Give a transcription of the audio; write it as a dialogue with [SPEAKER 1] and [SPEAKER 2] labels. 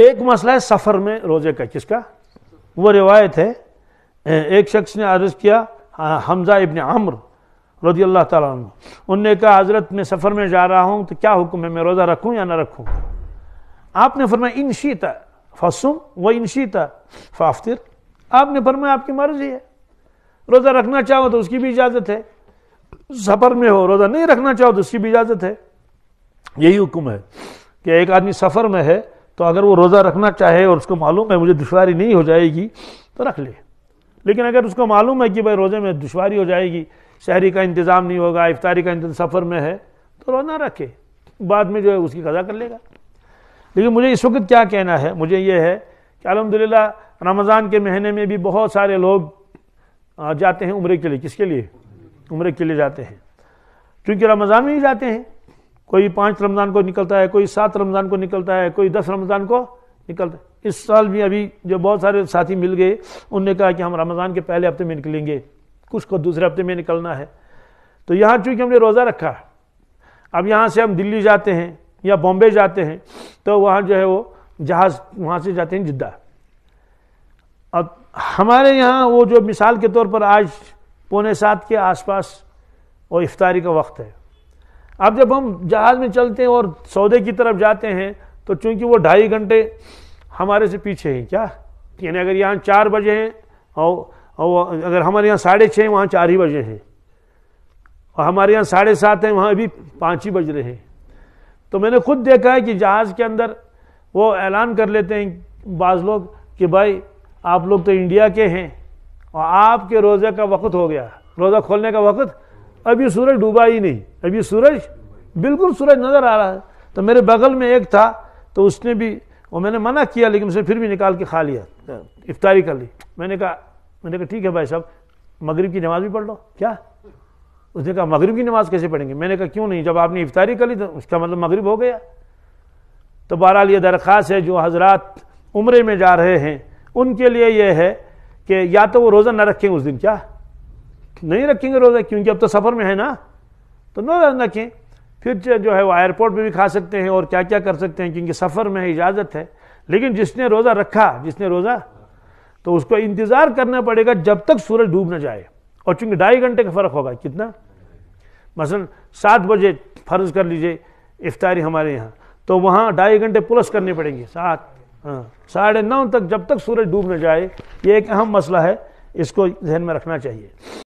[SPEAKER 1] एक मसला है सफ़र में रोज़े का किसका वो रिवायत है एक शख्स ने अर्ज़ किया हमज़ा इबन आम्र रजी अल्लाह तुम उनने कहा हज़रत मैं सफ़र में जा रहा हूँ तो क्या हुक्म है मैं रोज़ा रखूँ या ना रखूँ आपने फरमाया इनशीता फसुम व इनशीता फाफ्तिर आपने फरमाया आपकी मर्जी है रोज़ा रखना चाहो तो उसकी भी इजाज़त है सफ़र में हो रोज़ा नहीं रखना चाहो तो उसकी भी इजाज़त है यही हुक्म है कि एक आदमी सफ़र में है तो अगर वो रोज़ा रखना चाहे और उसको मालूम है मुझे दुशारी नहीं हो जाएगी तो रख ले लेकिन अगर उसको मालूम है कि भाई रोज़े में दुशारी हो जाएगी शहरी का इंतज़ाम नहीं होगा इफ्तारी का इंतजाम सफ़र में है तो रोजा रखे बाद में जो है उसकी कज़ा कर लेगा लेकिन मुझे इस वक्त क्या कहना है मुझे ये है कि अलहमदिल्ला रमज़ान के महीने में भी बहुत सारे लोग जाते हैं उम्र के लिए किसके लिए उम्र के लिए जाते हैं क्योंकि रमज़ान में ही जाते हैं कोई पाँच रमज़ान को निकलता है कोई सात रमज़ान को निकलता है कोई दस रमज़ान को निकलता है इस साल भी अभी जो बहुत सारे साथी मिल गए उनने कहा कि हम रमज़ान के पहले हफ्ते में निकलेंगे कुछ को दूसरे हफ्ते में निकलना है तो यहाँ चूँकि हमने रोज़ा रखा अब यहाँ से हम दिल्ली जाते हैं या बॉम्बे जाते हैं तो वहाँ जो है वो जहाज़ वहाँ से जाते हैं जिद्दा अब हमारे यहाँ वो जो मिसाल के तौर पर आज पौने सात के आसपास वो इफ्तारी का वक्त है अब जब हम जहाज़ में चलते हैं और सौदे की तरफ जाते हैं तो चूंकि वो ढाई घंटे हमारे से पीछे हैं क्या यानी अगर यहाँ चार बजे हैं और, अगर हमारे यहाँ साढ़े छः हैं वहाँ चार ही बजे हैं और हमारे यहाँ साढ़े सात हैं वहाँ अभी पाँच ही बज रहे हैं तो मैंने खुद देखा है कि जहाज़ के अंदर वो ऐलान कर लेते हैं बाज़ लोग कि भाई आप लोग तो इंडिया के हैं और आपके रोज़े का वक्त हो गया रोज़ा खोलने का वक्त अब ये सूरज डूबा ही नहीं अब ये सूरज बिल्कुल सूरज नज़र आ रहा है तो मेरे बगल में एक था तो उसने भी वो मैंने मना किया लेकिन उसने फिर भी निकाल के खा लिया इफ्तारी कर ली मैंने कहा मैंने कहा ठीक है भाई साहब मगरिब की नमाज़ भी पढ़ लो क्या उसने कहा मगरिब की नमाज़ कैसे पढ़ेंगे मैंने कहा क्यों नहीं जब आपने इफ्तारी कर ली तो उसका मतलब मगरिब हो गया तो बहरहाल ये दरख्वास्त है जो हजरात उम्र में जा रहे हैं उनके लिए यह है कि या तो वो रोज़ा न रखें उस दिन क्या नहीं रखेंगे रोज़ा क्योंकि अब तो सफ़र में है ना तो रोज़ा रखें फिर जो है वो एयरपोर्ट पर भी खा सकते हैं और क्या क्या कर सकते हैं क्योंकि सफ़र में इजाज़त है लेकिन जिसने रोज़ा रखा जिसने रोज़ा तो उसको इंतज़ार करना पड़ेगा जब तक सूरज डूब ना जाए और चूंकि ढाई घंटे का फ़र्क होगा कितना मसलन सात बजे फ़र्ज़ कर लीजिए इफ्तारी हमारे यहाँ तो वहाँ ढाई घंटे प्लस करने पड़ेंगे सात हाँ साढ़े नौ तक जब तक सूरज डूब ना जाए ये एक अहम मसला है इसको जहन में रखना चाहिए